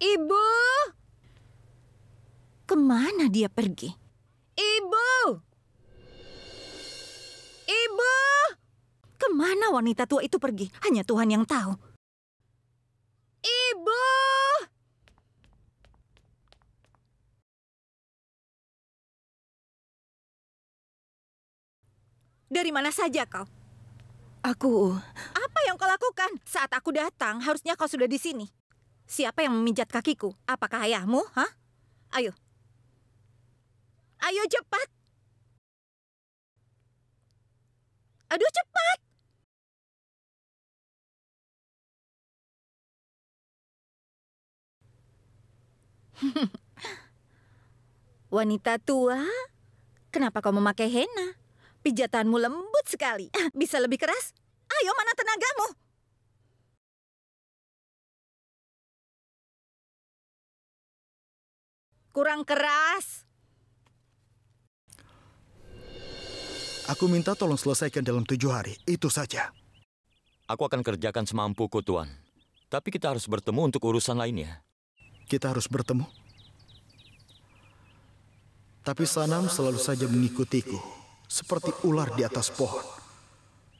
Ibu! Kemana dia pergi? Ibu! Ibu! Kemana wanita tua itu pergi? Hanya Tuhan yang tahu. Ibu! Dari mana saja kau? Aku... Apa yang kau lakukan? Saat aku datang, harusnya kau sudah di sini. Siapa yang memijat kakiku? Apakah ayahmu? Hah? Ayo. Ayo cepat. Aduh cepat. Wanita tua, kenapa kau memakai henna? Pijatanmu lembut sekali. Bisa lebih keras? Ayo mana tenagamu? kurang keras. Aku minta tolong selesaikan dalam tujuh hari, itu saja. Aku akan kerjakan semampuku, Tuan. Tapi kita harus bertemu untuk urusan lainnya. Kita harus bertemu? Tapi Sanam selalu saja mengikutiku, seperti ular di atas pohon.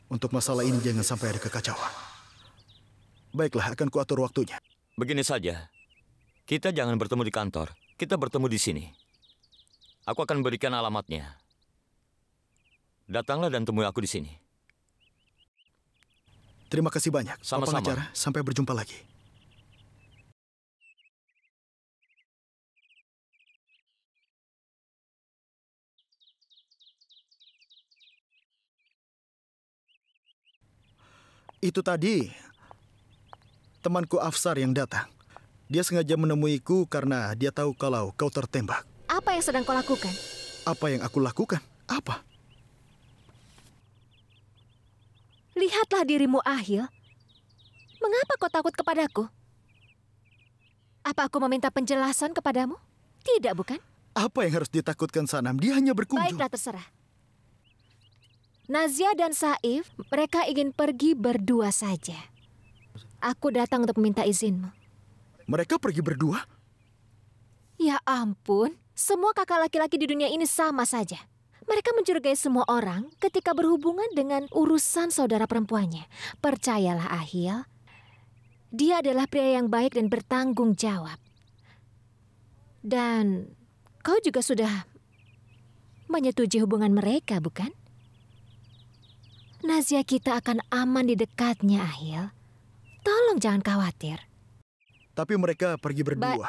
Untuk masalah ini jangan sampai ada kekacauan. Baiklah, akan kuatur waktunya. Begini saja, kita jangan bertemu di kantor. Kita bertemu di sini. Aku akan berikan alamatnya. Datanglah dan temui aku di sini. Terima kasih banyak. Sama-sama. Pengacara, sampai berjumpa lagi. Itu tadi temanku Afsar yang datang. Dia sengaja menemuiku karena dia tahu kalau kau tertembak. Apa yang sedang kau lakukan? Apa yang aku lakukan? Apa? Lihatlah dirimu, Ahil. Mengapa kau takut kepadaku? Apa aku meminta penjelasan kepadamu? Tidak, bukan? Apa yang harus ditakutkan Sanam? Dia hanya berkunjung. Baiklah, terserah. Nazia dan Saif, mereka ingin pergi berdua saja. Aku datang untuk meminta izinmu. Mereka pergi berdua? Ya ampun, semua kakak laki-laki di dunia ini sama saja. Mereka mencurigai semua orang ketika berhubungan dengan urusan saudara perempuannya. Percayalah Ahil, dia adalah pria yang baik dan bertanggung jawab. Dan kau juga sudah menyetujui hubungan mereka, bukan? Nazia kita akan aman di dekatnya, Ahil. Tolong jangan khawatir. Tapi mereka pergi berdua. Ba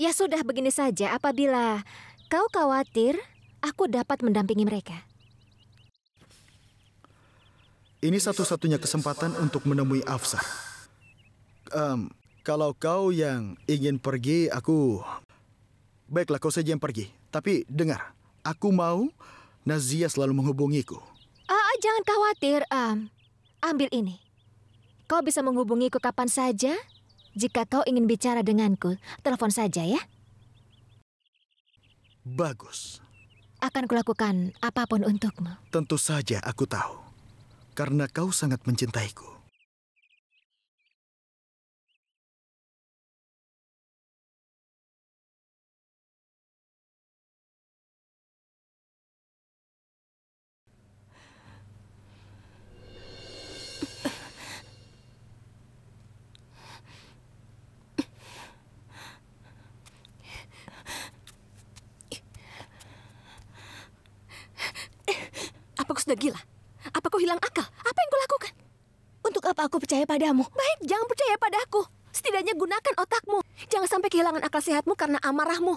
ya sudah begini saja. Apabila kau khawatir, aku dapat mendampingi mereka. Ini satu-satunya kesempatan untuk menemui Afsar. Um, kalau kau yang ingin pergi, aku... Baiklah, kau saja yang pergi. Tapi dengar, aku mau Nazia selalu menghubungiku. uh, jangan khawatir, um, ambil ini. Kau bisa menghubungiku kapan saja jika kau ingin bicara denganku, telepon saja ya. Bagus. Akan kulakukan apapun untukmu. Tentu saja aku tahu. Karena kau sangat mencintaiku. sudah gila? Apa kau hilang akal? Apa yang kau lakukan? Untuk apa aku percaya padamu? Baik, jangan percaya padaku. Setidaknya gunakan otakmu. Jangan sampai kehilangan akal sehatmu karena amarahmu.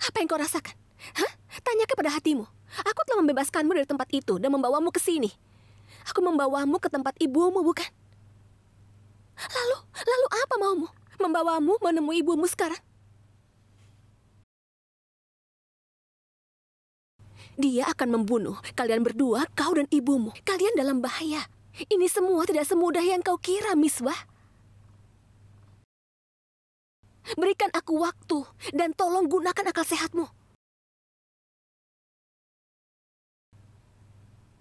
Apa yang kau rasakan? Hah? Tanya kepada hatimu. Aku telah membebaskanmu dari tempat itu dan membawamu ke sini. Aku membawamu ke tempat ibumu, bukan? Lalu, lalu apa maumu? membawamu menemui ibumu sekarang? Dia akan membunuh kalian berdua, kau dan ibumu. Kalian dalam bahaya. Ini semua tidak semudah yang kau kira, Miswah. Berikan aku waktu dan tolong gunakan akal sehatmu.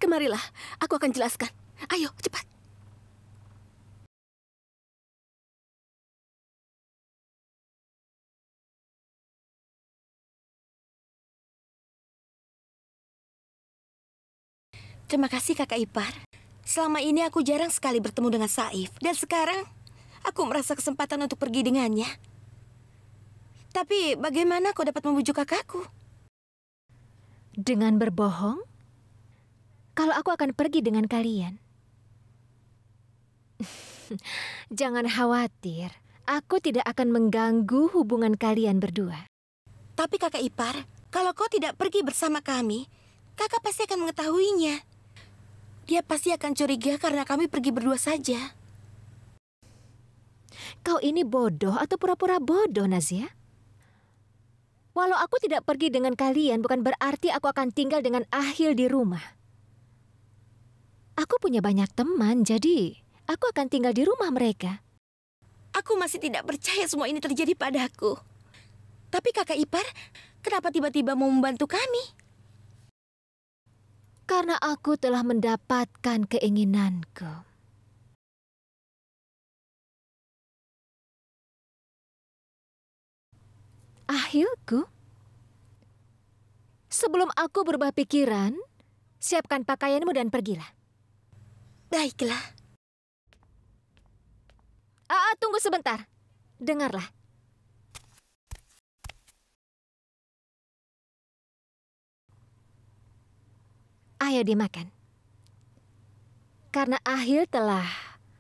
Kemarilah, aku akan jelaskan. Ayo, cepat. Terima kasih kakak ipar. Selama ini aku jarang sekali bertemu dengan Saif. Dan sekarang aku merasa kesempatan untuk pergi dengannya. Tapi bagaimana kau dapat membujuk kakakku? Dengan berbohong? Kalau aku akan pergi dengan kalian. Jangan khawatir. Aku tidak akan mengganggu hubungan kalian berdua. Tapi kakak ipar, kalau kau tidak pergi bersama kami, kakak pasti akan mengetahuinya. Dia pasti akan curiga karena kami pergi berdua saja. Kau ini bodoh atau pura-pura bodoh, Nazia? Walau aku tidak pergi dengan kalian, bukan berarti aku akan tinggal dengan Ahil di rumah. Aku punya banyak teman, jadi aku akan tinggal di rumah mereka. Aku masih tidak percaya semua ini terjadi padaku. Tapi kakak ipar, kenapa tiba-tiba mau membantu kami? karena aku telah mendapatkan keinginanku. Ahilku? Sebelum aku berubah pikiran, siapkan pakaianmu dan pergilah. Baiklah. Aa, ah, ah, tunggu sebentar. Dengarlah. Ayo dimakan. Karena Ahil telah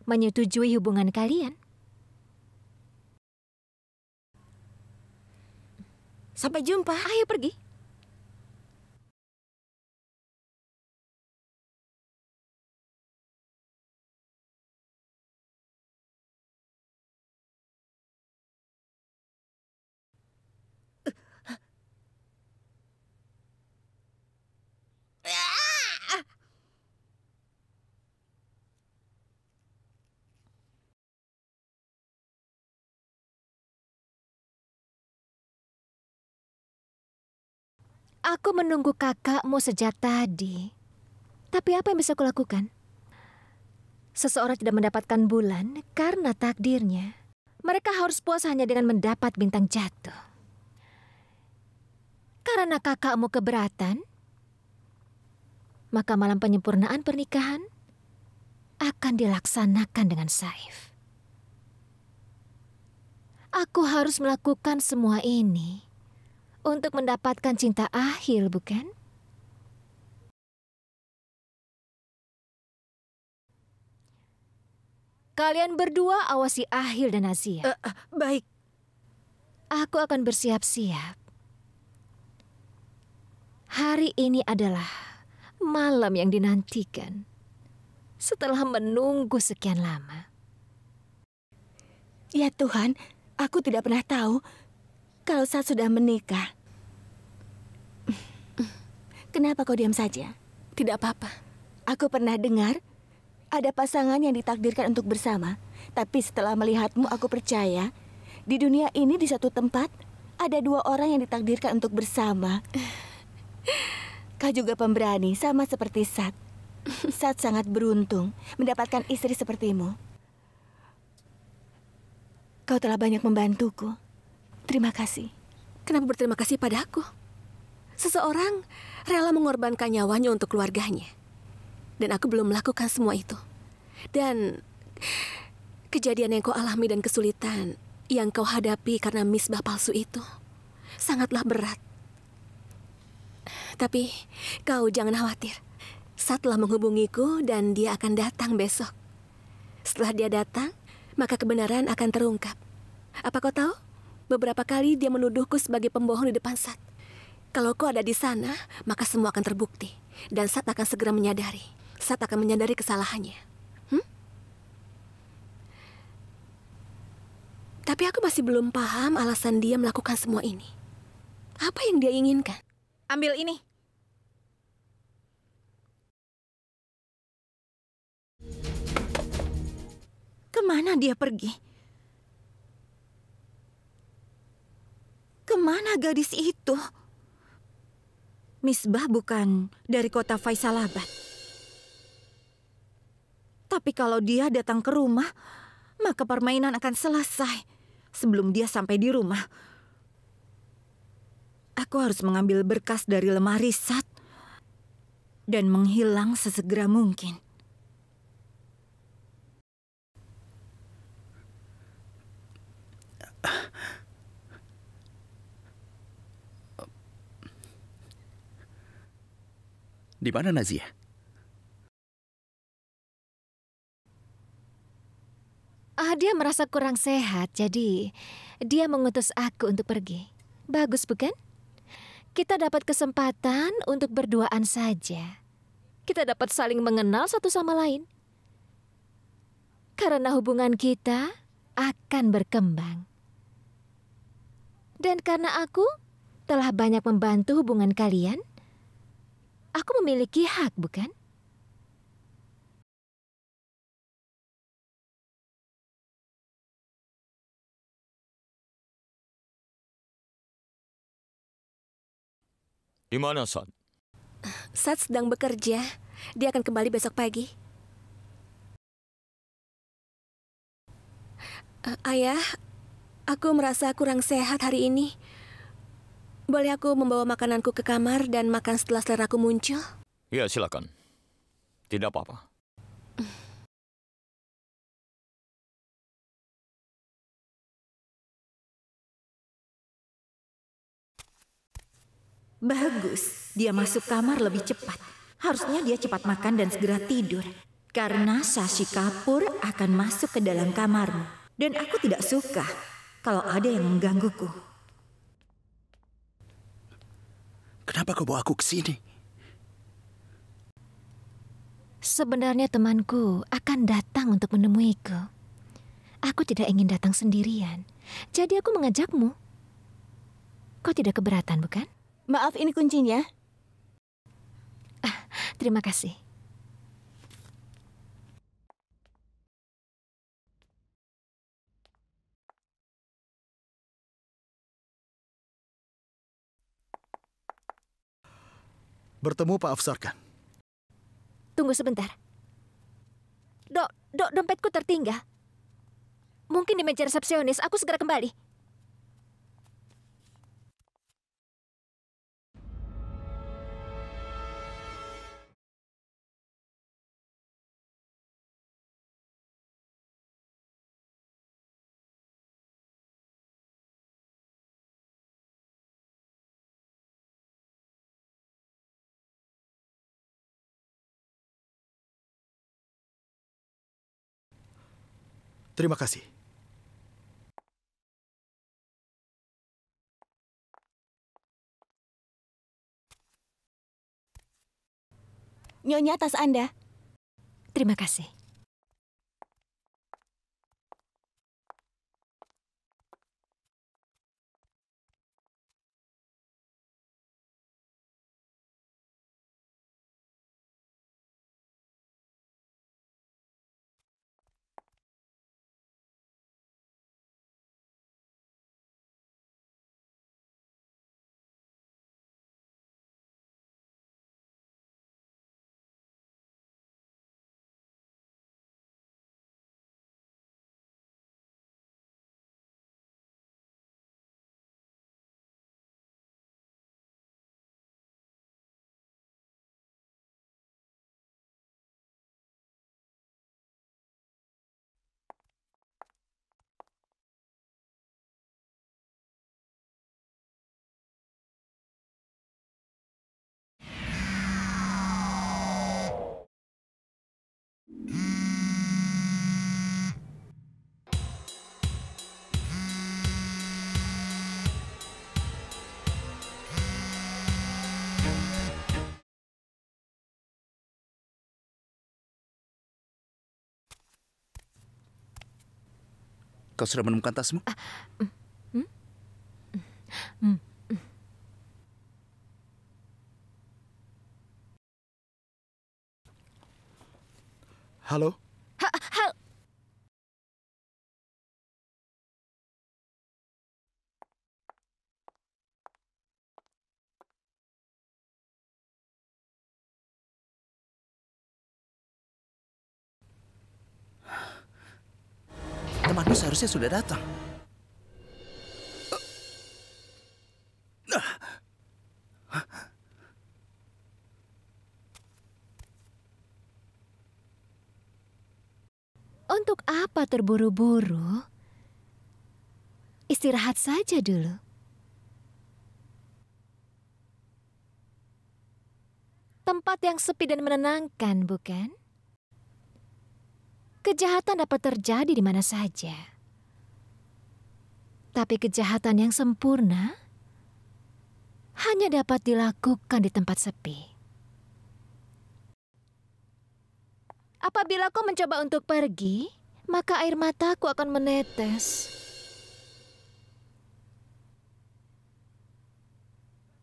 menyetujui hubungan kalian. Sampai jumpa. Ayo pergi. Aku menunggu kakakmu sejak tadi. Tapi apa yang bisa kulakukan? Seseorang tidak mendapatkan bulan karena takdirnya. Mereka harus puas hanya dengan mendapat bintang jatuh. Karena kakakmu keberatan, maka malam penyempurnaan pernikahan akan dilaksanakan dengan saif. Aku harus melakukan semua ini untuk mendapatkan cinta akhir, bukan? Kalian berdua awasi Akhir dan Azia. uh, baik. Aku akan bersiap-siap. Hari ini adalah malam yang dinantikan. Setelah menunggu sekian lama. Ya Tuhan, aku tidak pernah tahu kalau saat sudah menikah. Kenapa kau diam saja? Tidak apa-apa. Aku pernah dengar ada pasangan yang ditakdirkan untuk bersama, tapi setelah melihatmu aku percaya di dunia ini di satu tempat ada dua orang yang ditakdirkan untuk bersama. Kau juga pemberani, sama seperti Sat. Sat sangat beruntung mendapatkan istri sepertimu. Kau telah banyak membantuku. Terima kasih. Kenapa berterima kasih padaku? Seseorang rela mengorbankan nyawanya untuk keluarganya. Dan aku belum melakukan semua itu. Dan kejadian yang kau alami dan kesulitan yang kau hadapi karena misbah palsu itu sangatlah berat. Tapi kau jangan khawatir. Sat telah menghubungiku dan dia akan datang besok. Setelah dia datang, maka kebenaran akan terungkap. Apa kau tahu? Beberapa kali dia menuduhku sebagai pembohong di depan Sat. Kalau kau ada di sana, maka semua akan terbukti. Dan Sat akan segera menyadari. Sat akan menyadari kesalahannya. Hmm? Tapi aku masih belum paham alasan dia melakukan semua ini. Apa yang dia inginkan? Ambil ini. Kemana dia pergi? Kemana gadis itu? Misbah bukan dari kota Faisalabad. Tapi kalau dia datang ke rumah, maka permainan akan selesai sebelum dia sampai di rumah. Aku harus mengambil berkas dari lemari sat dan menghilang sesegera mungkin. Uh. Di mana Nazia? Ah, dia merasa kurang sehat, jadi dia mengutus aku untuk pergi. Bagus, bukan? Kita dapat kesempatan untuk berduaan saja. Kita dapat saling mengenal satu sama lain. Karena hubungan kita akan berkembang. Dan karena aku telah banyak membantu hubungan kalian, Aku memiliki hak, bukan? Di mana, San? Sat sedang bekerja. Dia akan kembali besok pagi. Eh, ayah, aku merasa kurang sehat hari ini. Boleh aku membawa makananku ke kamar dan makan setelah seleraku muncul? Ya, silakan. Tidak apa-apa. Bagus, dia masuk kamar lebih cepat. Harusnya dia cepat makan dan segera tidur. Karena Sashi Kapur akan masuk ke dalam kamarmu. Dan aku tidak suka kalau ada yang menggangguku. Kenapa kau bawa aku ke sini? Sebenarnya temanku akan datang untuk menemuiku. Aku tidak ingin datang sendirian. Jadi aku mengajakmu. Kau tidak keberatan, bukan? Maaf, ini kuncinya. Ah, terima kasih. bertemu Pak Afsarkan. Tunggu sebentar. Dok, dok, dompetku tertinggal. Mungkin di meja resepsionis, aku segera kembali. Terima kasih. Nyonya atas Anda. Terima kasih. Kau sudah menemukan tasmu? Ah, hmm? Hmm. Halo? Ha, hal, Temanmu seharusnya sudah datang. Untuk apa terburu-buru? Istirahat saja dulu. Tempat yang sepi dan menenangkan, bukan? kejahatan dapat terjadi di mana saja. Tapi kejahatan yang sempurna hanya dapat dilakukan di tempat sepi. Apabila kau mencoba untuk pergi, maka air mataku akan menetes.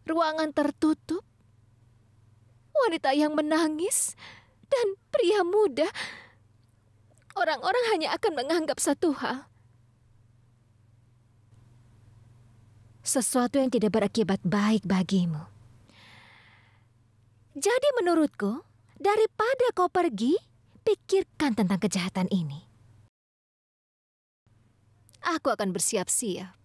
Ruangan tertutup, wanita yang menangis, dan pria muda Orang-orang hanya akan menganggap satu hal. Sesuatu yang tidak berakibat baik bagimu. Jadi menurutku, daripada kau pergi, pikirkan tentang kejahatan ini. Aku akan bersiap-siap.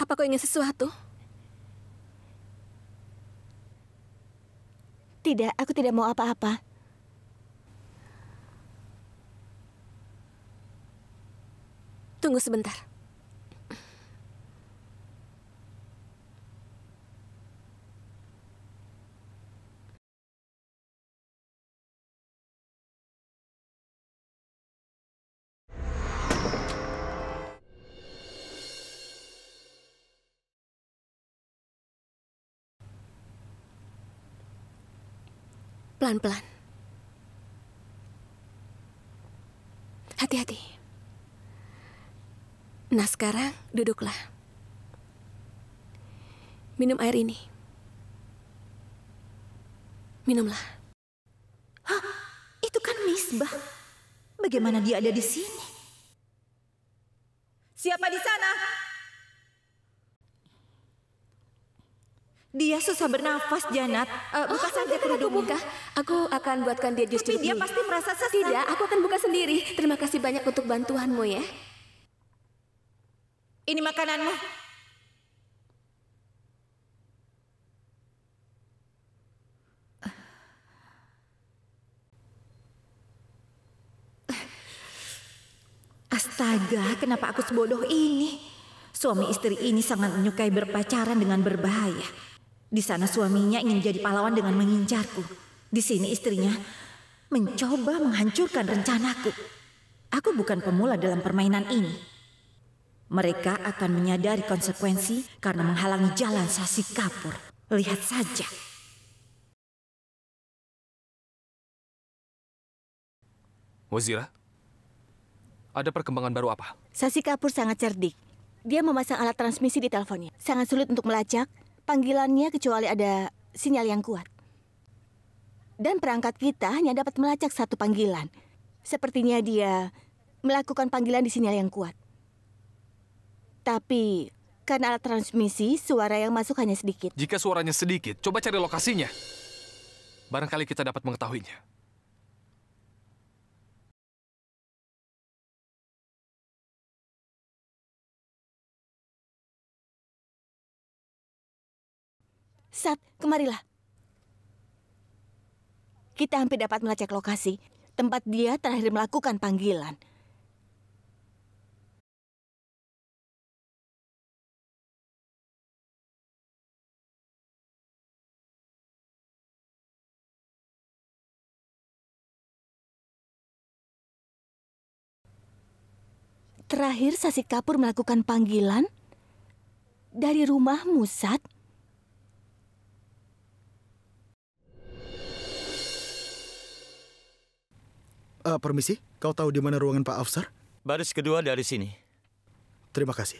Apa kau ingin sesuatu? Tidak, aku tidak mau apa-apa. Tunggu sebentar. Pelan-pelan. Hati-hati. Nah, sekarang duduklah. Minum air ini. Minumlah. Hah, itu kan Misbah. Bagaimana dia ada di sini? Siapa di sana? Dia susah bernafas, Janat. Uh, buka oh, saja kerudungnya. Aku buka. Aku akan buatkan dia justru? dia pasti merasa sesak. Tidak, aku akan buka sendiri. Terima kasih banyak untuk bantuanmu ya. Ini makananmu. Astaga, kenapa aku sebodoh ini? Suami istri ini sangat menyukai berpacaran dengan berbahaya. Di sana suaminya ingin jadi pahlawan dengan mengincarku. Di sini istrinya mencoba menghancurkan rencanaku. Aku bukan pemula dalam permainan ini. Mereka akan menyadari konsekuensi karena menghalangi jalan Sasi Kapur. Lihat saja. Wazira, ada perkembangan baru apa? Sasi Kapur sangat cerdik. Dia memasang alat transmisi di teleponnya. Sangat sulit untuk melacak panggilannya kecuali ada sinyal yang kuat. Dan perangkat kita hanya dapat melacak satu panggilan. Sepertinya dia melakukan panggilan di sinyal yang kuat. Tapi karena alat transmisi, suara yang masuk hanya sedikit. Jika suaranya sedikit, coba cari lokasinya. Barangkali kita dapat mengetahuinya. Sat, kemarilah. Kita hampir dapat melacak lokasi tempat dia terakhir melakukan panggilan. Terakhir Sasi Kapur melakukan panggilan dari rumah Musat. Uh, permisi, kau tahu di mana ruangan Pak Afsar? Baris kedua dari sini. Terima kasih.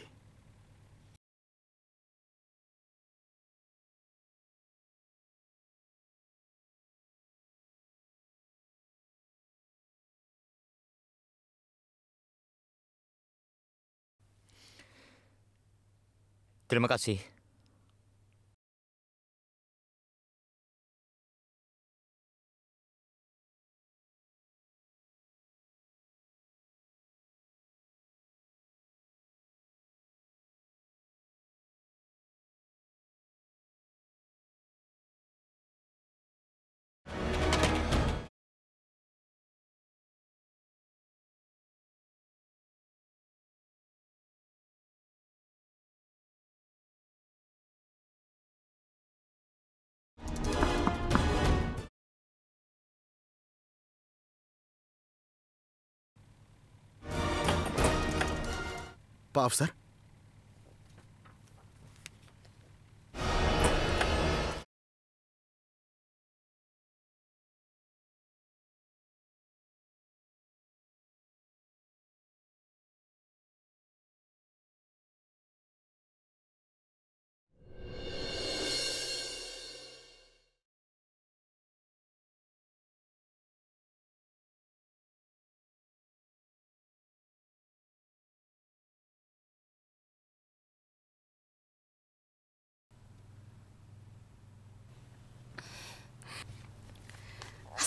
Terima kasih. पाव sir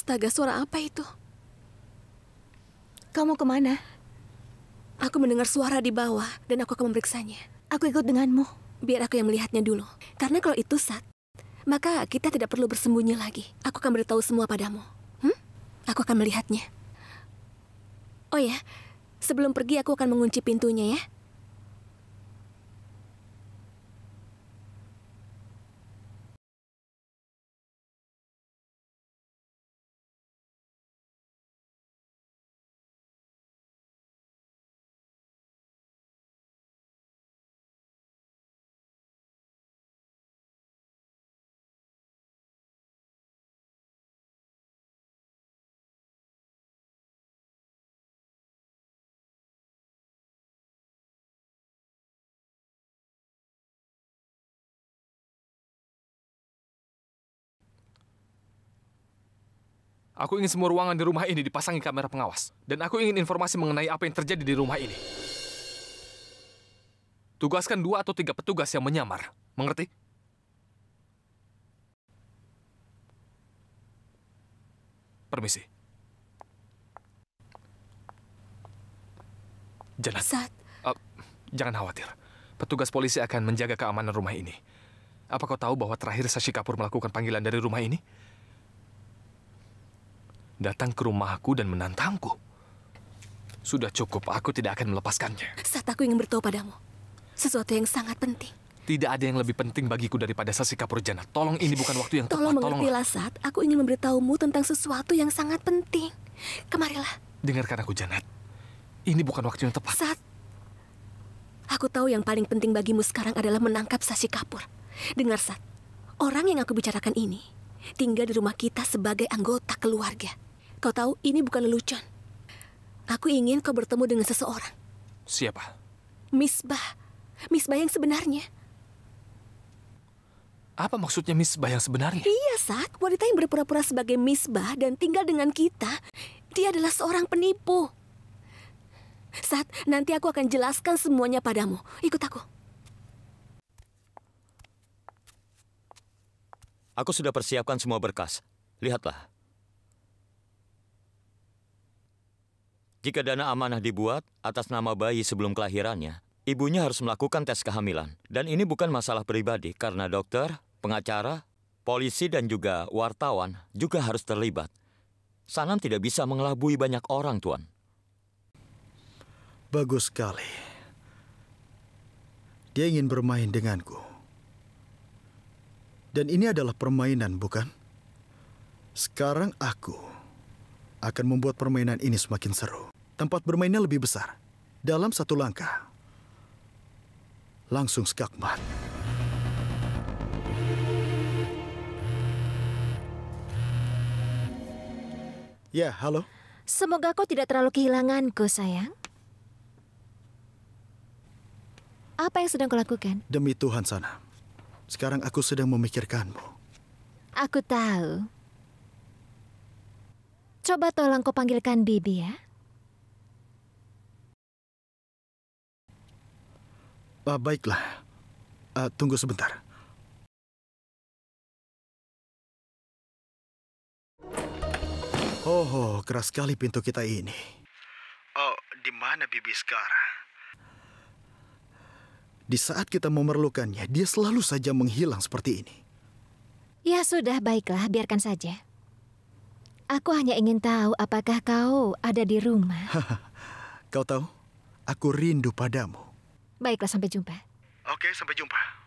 Astaga, suara apa itu? Kamu kemana? Aku mendengar suara di bawah dan aku akan memeriksanya. Aku ikut denganmu. Biar aku yang melihatnya dulu. Karena kalau itu Sat, maka kita tidak perlu bersembunyi lagi. Aku akan beritahu semua padamu. Hmm? Aku akan melihatnya. Oh ya, sebelum pergi aku akan mengunci pintunya ya. Aku ingin semua ruangan di rumah ini dipasangi kamera pengawas. Dan aku ingin informasi mengenai apa yang terjadi di rumah ini. Tugaskan dua atau tiga petugas yang menyamar. Mengerti? Permisi. Janat. Sat. Uh, eh, jangan khawatir. Petugas polisi akan menjaga keamanan rumah ini. Apa kau tahu bahwa terakhir Sashi Kapur melakukan panggilan dari rumah ini? datang ke rumahku dan menantangku. Sudah cukup, aku tidak akan melepaskannya. Saat aku ingin bertahu padamu, sesuatu yang sangat penting. Tidak ada yang lebih penting bagiku daripada Sasi Kapurjana. Tolong ini bukan waktu yang Tolong tepat. Tolong mengertilah saat aku ingin memberitahumu tentang sesuatu yang sangat penting. Kemarilah. Dengarkan aku, Janat. Ini bukan waktu yang tepat. Saat aku tahu yang paling penting bagimu sekarang adalah menangkap Sasi Kapur. Dengar, Sat. Orang yang aku bicarakan ini tinggal di rumah kita sebagai anggota keluarga. Kau tahu, ini bukan lelucon. Aku ingin kau bertemu dengan seseorang. Siapa? Misbah. Misbah yang sebenarnya. Apa maksudnya Misbah yang sebenarnya? Iya, Sat. Wanita yang berpura-pura sebagai Misbah dan tinggal dengan kita, dia adalah seorang penipu. Sat, nanti aku akan jelaskan semuanya padamu. Ikut aku. Aku sudah persiapkan semua berkas. Lihatlah. Jika dana amanah dibuat atas nama bayi sebelum kelahirannya, ibunya harus melakukan tes kehamilan. Dan ini bukan masalah pribadi karena dokter, pengacara, polisi dan juga wartawan juga harus terlibat. Sanam tidak bisa mengelabui banyak orang, Tuan. Bagus sekali. Dia ingin bermain denganku. Dan ini adalah permainan, bukan? Sekarang aku akan membuat permainan ini semakin seru. Tempat bermainnya lebih besar. Dalam satu langkah. Langsung skakmat. Ya, halo. Semoga kau tidak terlalu kehilanganku, sayang. Apa yang sedang kau lakukan? Demi Tuhan sana. Sekarang aku sedang memikirkanmu. Aku tahu. Coba tolong kau panggilkan Bibi ya. Uh, baiklah. Uh, tunggu sebentar. Oh, oh, keras sekali pintu kita ini. Oh, di mana Bibi sekarang? Di saat kita memerlukannya, dia selalu saja menghilang seperti ini. Ya sudah, baiklah, biarkan saja. Aku hanya ingin tahu apakah kau ada di rumah. kau tahu, aku rindu padamu. Baiklah, sampai jumpa. Oke, sampai jumpa.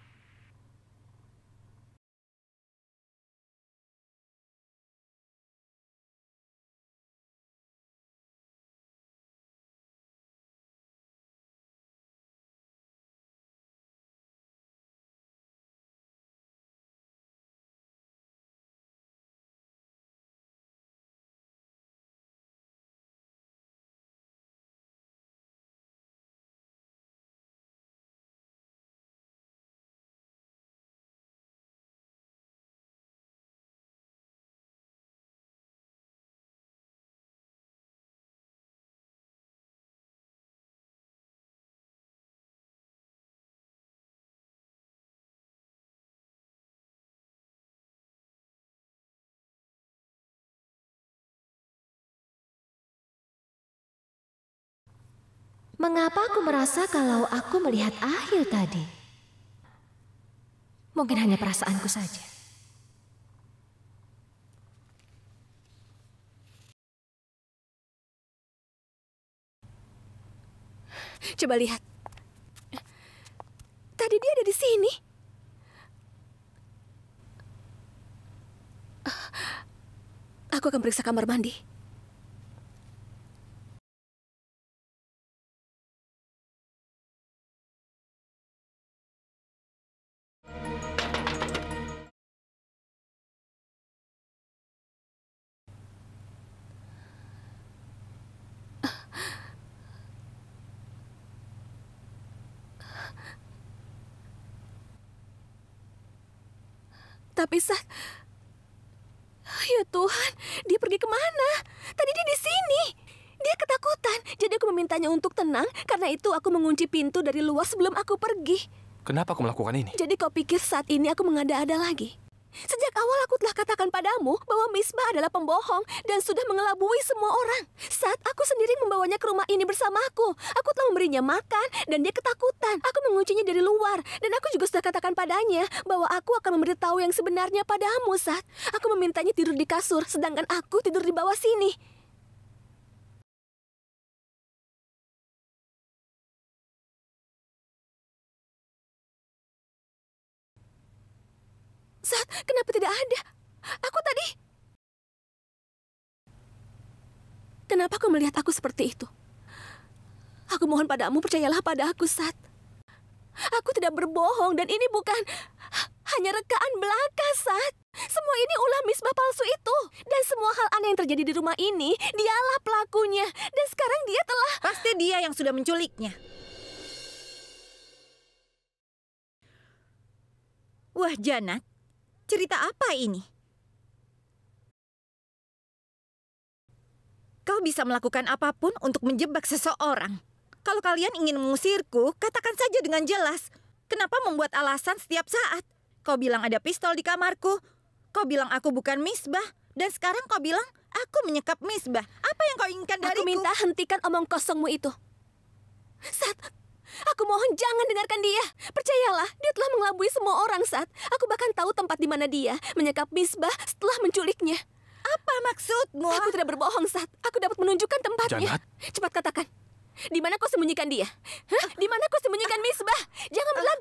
Mengapa aku merasa kalau aku melihat Ahil tadi? Mungkin hanya perasaanku saja. Coba lihat. Tadi dia ada di sini. Aku akan periksa kamar mandi. pergi kemana? Tadi dia di sini. Dia ketakutan, jadi aku memintanya untuk tenang. Karena itu aku mengunci pintu dari luar sebelum aku pergi. Kenapa aku melakukan ini? Jadi kau pikir saat ini aku mengada-ada lagi? Sejak awal aku telah katakan padamu bahwa Misbah adalah pembohong dan sudah mengelabui semua orang. Saat aku sendiri membawanya ke rumah ini bersamaku, aku telah memberinya makan dan dia ketakutan. Aku menguncinya dari luar dan aku juga sudah katakan padanya bahwa aku akan memberitahu yang sebenarnya padamu, Saat Aku memintanya tidur di kasur sedangkan aku tidur di bawah sini. Saat, kenapa tidak ada? Aku tadi... Kenapa kau melihat aku seperti itu? Aku mohon padamu, percayalah pada aku, Sat. Aku tidak berbohong dan ini bukan... Hanya rekaan belaka, Sat. Semua ini ulah misbah palsu itu. Dan semua hal aneh yang terjadi di rumah ini, dialah pelakunya. Dan sekarang dia telah... Pasti dia yang sudah menculiknya. Wah, Janat, Cerita apa ini? Kau bisa melakukan apapun untuk menjebak seseorang. Kalau kalian ingin mengusirku, katakan saja dengan jelas. Kenapa membuat alasan setiap saat? Kau bilang ada pistol di kamarku. Kau bilang aku bukan Misbah. Dan sekarang kau bilang aku menyekap Misbah. Apa yang kau inginkan dariku? Aku minta hentikan omong kosongmu itu. Sat, Aku mohon jangan dengarkan dia. Percayalah, dia telah mengelabui semua orang, saat Aku bahkan tahu tempat di mana dia menyekap Misbah setelah menculiknya. Apa maksudmu? Aku tidak berbohong, saat Aku dapat menunjukkan tempatnya. Janat. Cepat katakan. Di mana kau sembunyikan dia? Hah? Di mana kau sembunyikan Misbah? Jangan berlaku.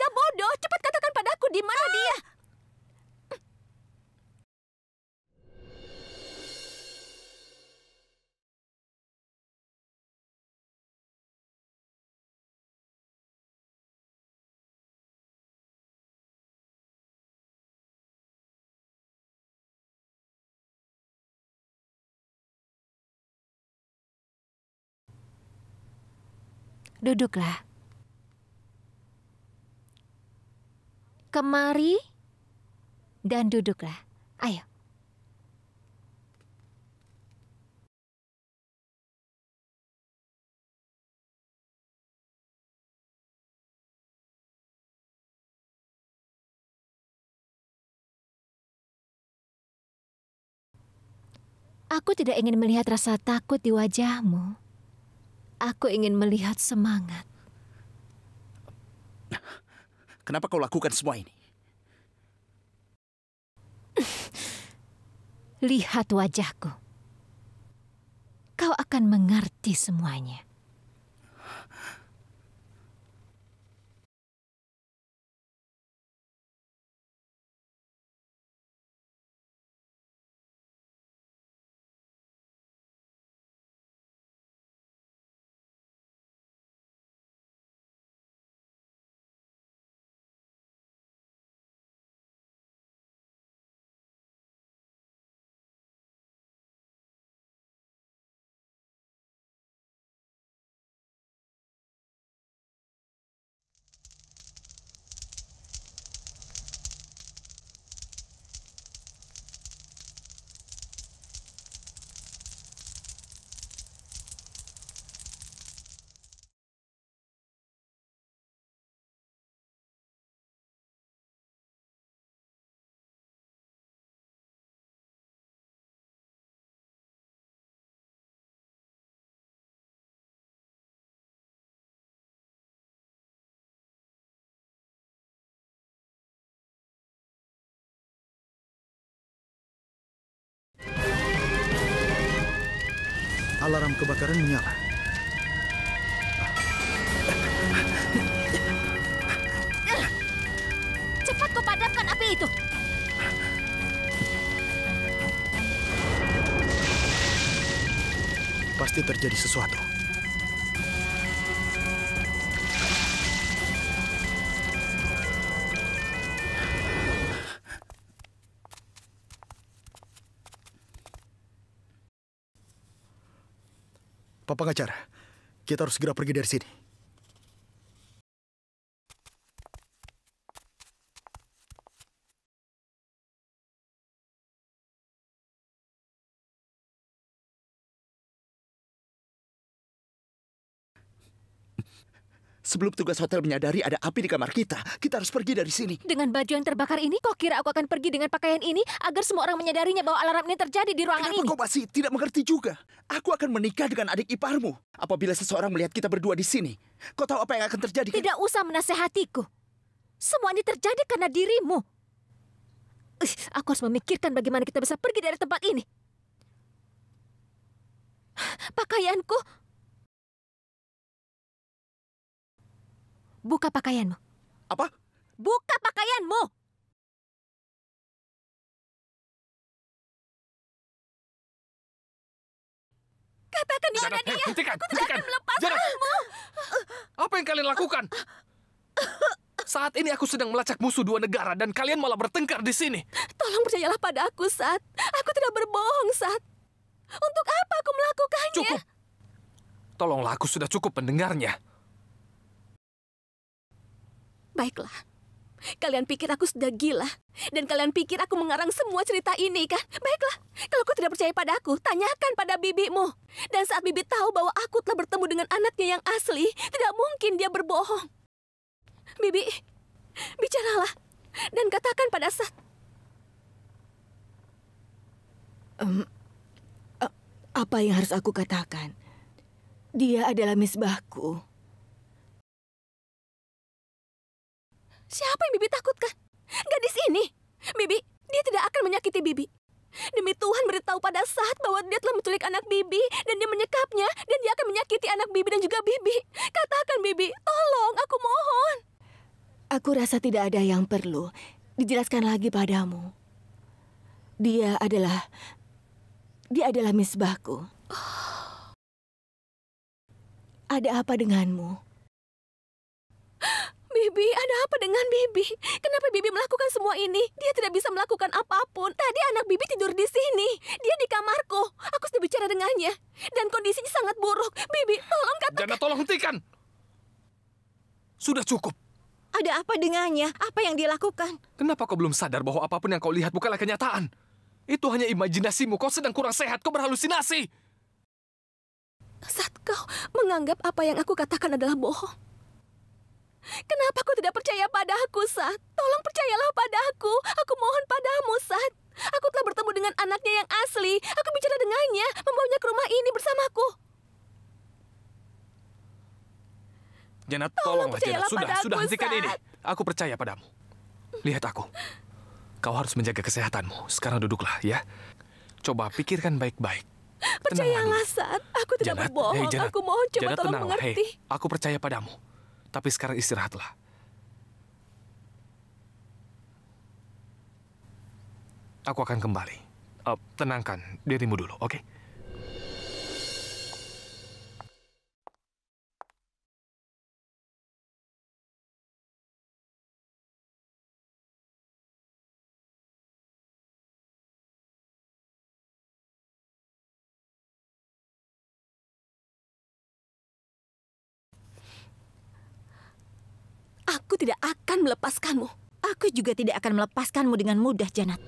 Duduklah. Kemari dan duduklah. Ayo. Aku tidak ingin melihat rasa takut di wajahmu. Aku ingin melihat semangat. Kenapa kau lakukan semua ini? Lihat wajahku. Kau akan mengerti semuanya. alarm kebakaran menyala. Cepat kau padamkan api itu. Pasti terjadi sesuatu. Papa ngajar, kita harus segera pergi dari sini. Sebelum tugas hotel menyadari ada api di kamar kita, kita harus pergi dari sini. Dengan baju yang terbakar ini, kok kira aku akan pergi dengan pakaian ini agar semua orang menyadarinya bahwa alarm ini terjadi di ruangan Kenapa ini? kau masih tidak mengerti juga? Aku akan menikah dengan adik iparmu. Apabila seseorang melihat kita berdua di sini, kau tahu apa yang akan terjadi? Kan? Tidak usah menasehatiku. Semua ini terjadi karena dirimu. Uh, aku harus memikirkan bagaimana kita bisa pergi dari tempat ini. Pakaianku... Buka pakaianmu. Apa? Buka pakaianmu! Katakan di mana dia. Ya. tidak hentikan, Aku hentikan. melepaskanmu. Apa yang kalian lakukan? Saat ini aku sedang melacak musuh dua negara dan kalian malah bertengkar di sini. Tolong percayalah pada aku, Sat. Aku tidak berbohong, Sat. Untuk apa aku melakukannya? Cukup. Tolonglah, aku sudah cukup mendengarnya. Baiklah. Kalian pikir aku sudah gila. Dan kalian pikir aku mengarang semua cerita ini, kan? Baiklah, kalau kau tidak percaya pada aku, tanyakan pada bibimu. Dan saat bibi tahu bahwa aku telah bertemu dengan anaknya yang asli, tidak mungkin dia berbohong. Bibi, bicaralah. Dan katakan pada saat... Um, apa yang harus aku katakan? Dia adalah misbahku. Siapa yang Bibi takutkan? Gadis ini. Bibi, dia tidak akan menyakiti Bibi. Demi Tuhan beritahu pada saat bahwa dia telah menculik anak Bibi dan dia menyekapnya dan dia akan menyakiti anak Bibi dan juga Bibi. Katakan Bibi, tolong, aku mohon. Aku rasa tidak ada yang perlu dijelaskan lagi padamu. Dia adalah dia adalah misbahku. Oh. Ada apa denganmu? Bibi, ada apa dengan Bibi? Kenapa Bibi melakukan semua ini? Dia tidak bisa melakukan apapun. Tadi anak Bibi tidur di sini. Dia di kamarku. Aku sudah bicara dengannya. Dan kondisinya sangat buruk. Bibi, tolong katakan... Jangan tolong hentikan. Sudah cukup. Ada apa dengannya? Apa yang dia lakukan? Kenapa kau belum sadar bahwa apapun yang kau lihat bukanlah kenyataan? Itu hanya imajinasimu. Kau sedang kurang sehat. Kau berhalusinasi. Saat kau menganggap apa yang aku katakan adalah bohong. Kenapa kau tidak percaya padaku, Sat? Tolong percayalah padaku. Aku mohon padamu, Sat. Aku telah bertemu dengan anaknya yang asli. Aku bicara dengannya, membawanya ke rumah ini bersamaku. Janat, tolong tolonglah, Janat. Sudah, padaku, sudah, hentikan ini. Aku percaya padamu. Lihat aku. Kau harus menjaga kesehatanmu. Sekarang duduklah, ya. Coba pikirkan baik-baik. Percayalah, Sat. Aku tidak Janat, berbohong. Hey, Janat. Aku mohon coba Janat, tolong tenang. mengerti. Hey, aku percaya padamu. Tapi sekarang istirahatlah. Aku akan kembali. Uh, tenangkan dirimu dulu, oke? Okay? Aku tidak akan melepaskanmu. Aku juga tidak akan melepaskanmu dengan mudah, Janat.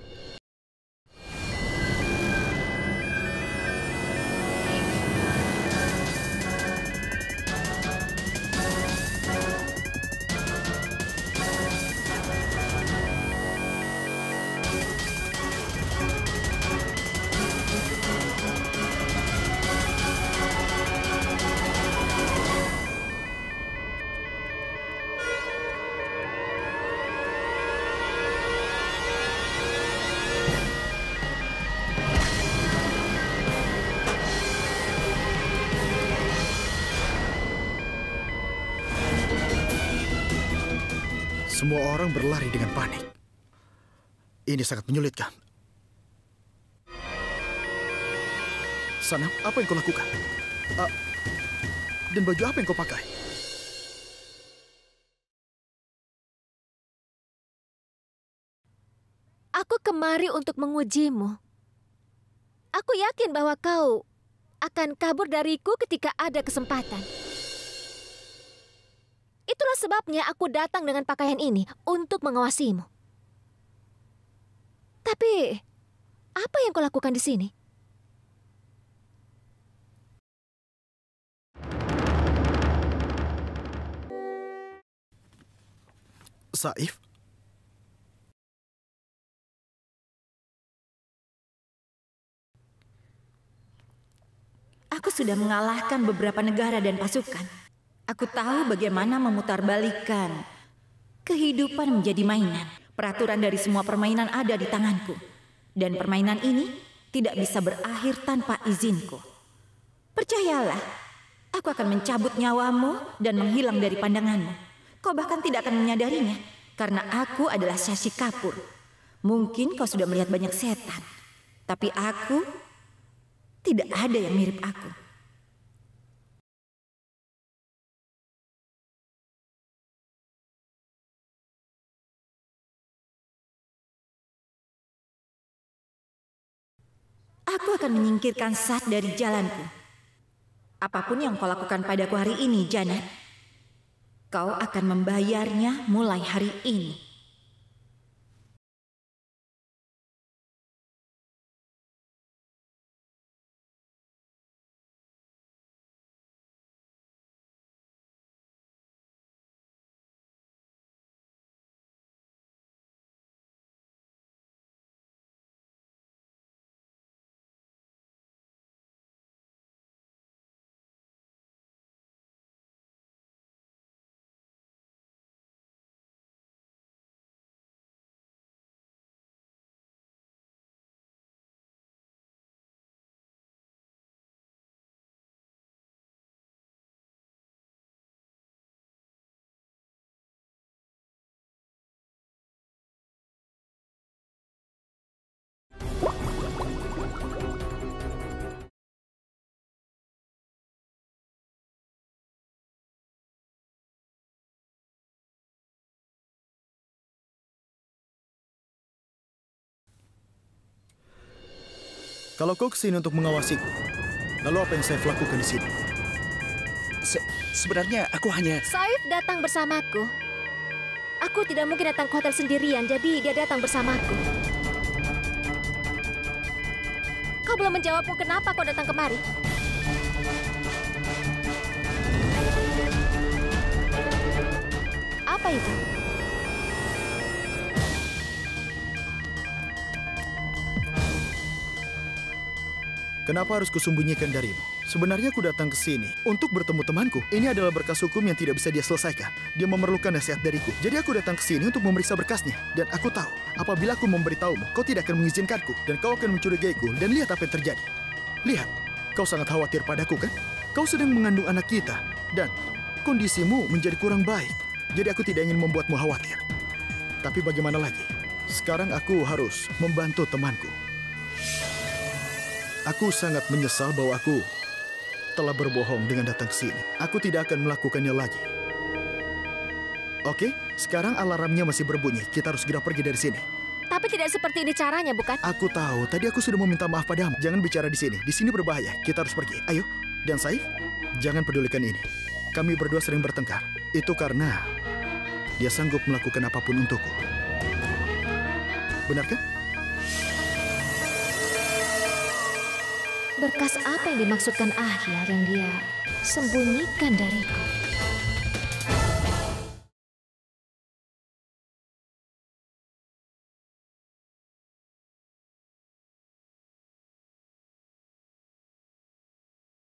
orang berlari dengan panik. Ini sangat menyulitkan. Sana, apa yang kau lakukan? Uh, dan baju apa yang kau pakai? Aku kemari untuk mengujimu. Aku yakin bahwa kau akan kabur dariku ketika ada kesempatan. Itulah sebabnya aku datang dengan pakaian ini untuk mengawasimu. Tapi, apa yang kau lakukan di sini? Saif? Aku sudah mengalahkan beberapa negara dan pasukan. Aku tahu bagaimana memutarbalikan kehidupan menjadi mainan. Peraturan dari semua permainan ada di tanganku. Dan permainan ini tidak bisa berakhir tanpa izinku. Percayalah, aku akan mencabut nyawamu dan menghilang dari pandanganmu. Kau bahkan tidak akan menyadarinya karena aku adalah Shashi Kapur. Mungkin kau sudah melihat banyak setan, tapi aku tidak ada yang mirip aku. Aku akan menyingkirkan Sat dari jalanku. Apapun yang kau lakukan padaku hari ini, Janet, kau akan membayarnya mulai hari ini. Kalau kau kesini untuk mengawasiku, lalu apa yang saya lakukan di sini? Se sebenarnya aku hanya... Saif datang bersamaku. Aku tidak mungkin datang ke hotel sendirian, jadi dia datang bersamaku. Kau belum menjawabku kenapa kau datang kemari. Apa itu? Kenapa harus kusembunyikan darimu? Sebenarnya aku datang ke sini untuk bertemu temanku. Ini adalah berkas hukum yang tidak bisa dia selesaikan. Dia memerlukan nasihat dariku. Jadi aku datang ke sini untuk memeriksa berkasnya. Dan aku tahu, apabila aku memberitahumu, kau tidak akan mengizinkanku. Dan kau akan mencurigai mencurigaiku dan lihat apa yang terjadi. Lihat, kau sangat khawatir padaku kan? Kau sedang mengandung anak kita. Dan kondisimu menjadi kurang baik. Jadi aku tidak ingin membuatmu khawatir. Tapi bagaimana lagi? Sekarang aku harus membantu temanku. Aku sangat menyesal bahwa aku telah berbohong dengan datang ke sini. Aku tidak akan melakukannya lagi. Oke, sekarang alarmnya masih berbunyi. Kita harus segera pergi dari sini. Tapi tidak seperti ini caranya, bukan? Aku tahu. Tadi aku sudah meminta maaf padamu. Jangan bicara di sini. Di sini berbahaya. Kita harus pergi. Ayo. Dan Saif, jangan pedulikan ini. Kami berdua sering bertengkar. Itu karena dia sanggup melakukan apapun untukku. Benarkah? Berkas apa yang dimaksudkan akhir yang dia sembunyikan dariku?